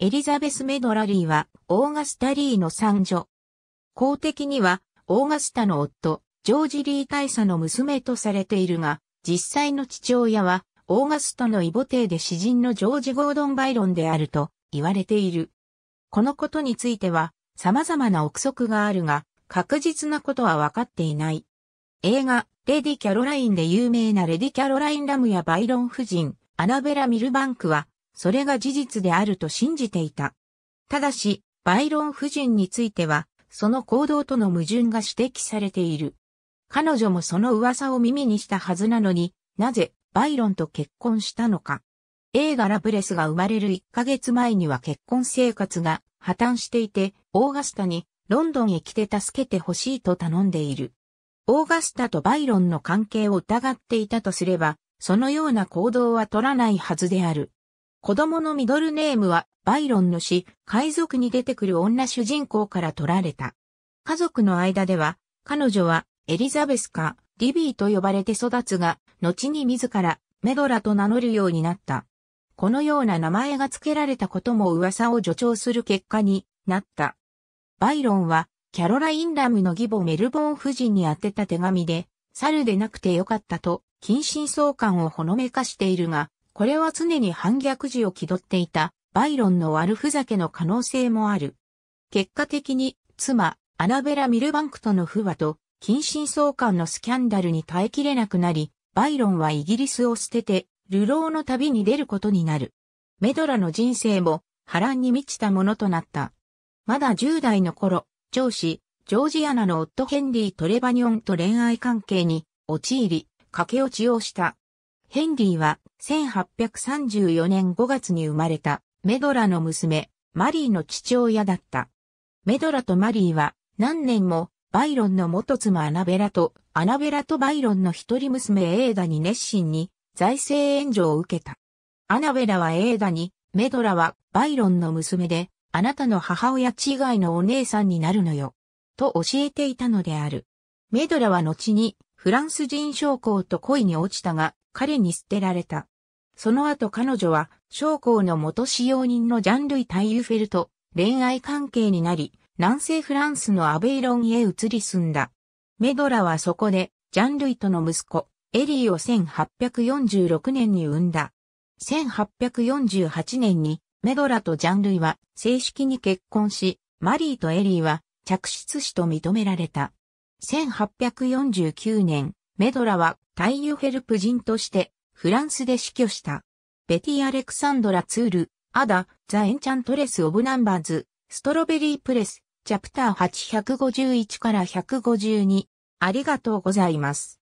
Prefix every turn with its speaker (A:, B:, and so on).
A: エリザベス・メドラリーは、オーガスタ・リーの三女。公的には、オーガスタの夫、ジョージ・リー大佐の娘とされているが、実際の父親は、オーガスタの異母帝で詩人のジョージ・ゴードン・バイロンであると言われている。このことについては、様々な憶測があるが、確実なことは分かっていない。映画、レディ・キャロラインで有名なレディ・キャロライン・ラムやバイロン夫人、アナベラ・ミルバンクは、それが事実であると信じていた。ただし、バイロン夫人については、その行動との矛盾が指摘されている。彼女もその噂を耳にしたはずなのに、なぜバイロンと結婚したのか。映画ラブレスが生まれる1ヶ月前には結婚生活が破綻していて、オーガスタにロンドンへ来て助けてほしいと頼んでいる。オーガスタとバイロンの関係を疑っていたとすれば、そのような行動は取らないはずである。子供のミドルネームは、バイロンの死、海賊に出てくる女主人公から取られた。家族の間では、彼女は、エリザベスか、リビーと呼ばれて育つが、後に自ら、メドラと名乗るようになった。このような名前が付けられたことも噂を助長する結果になった。バイロンは、キャロライン・ラムの義母メルボン夫人に宛てた手紙で、猿でなくてよかったと、近親相関をほのめかしているが、これは常に反逆時を気取っていたバイロンの悪ふざけの可能性もある。結果的に妻、アナベラ・ミルバンクとの不和と、近親相関のスキャンダルに耐えきれなくなり、バイロンはイギリスを捨てて、流浪の旅に出ることになる。メドラの人生も波乱に満ちたものとなった。まだ10代の頃、上司、ジョージアナの夫ヘンリー・トレバニョンと恋愛関係に陥り、駆け落ちをした。ヘンリーは1834年5月に生まれたメドラの娘、マリーの父親だった。メドラとマリーは何年もバイロンの元妻アナベラとアナベラとバイロンの一人娘エーダに熱心に財政援助を受けた。アナベラはエーダに、メドラはバイロンの娘で、あなたの母親違いのお姉さんになるのよ、と教えていたのである。メドラは後にフランス人将校と恋に落ちたが、彼に捨てられた。その後彼女は、将校の元使用人のジャンルイ・タイユフェルと恋愛関係になり、南西フランスのアベイロンへ移り住んだ。メドラはそこで、ジャンルイとの息子、エリーを1846年に産んだ。1848年に、メドラとジャンルイは正式に結婚し、マリーとエリーは着室死と認められた。1849年、メドラはタイユフェルプ人としてフランスで死去した。ベティ・アレクサンドラ・ツール、アダ、ザ・エンチャントレス・オブ・ナンバーズ、ストロベリー・プレス、チャプター851から152。ありがとうございます。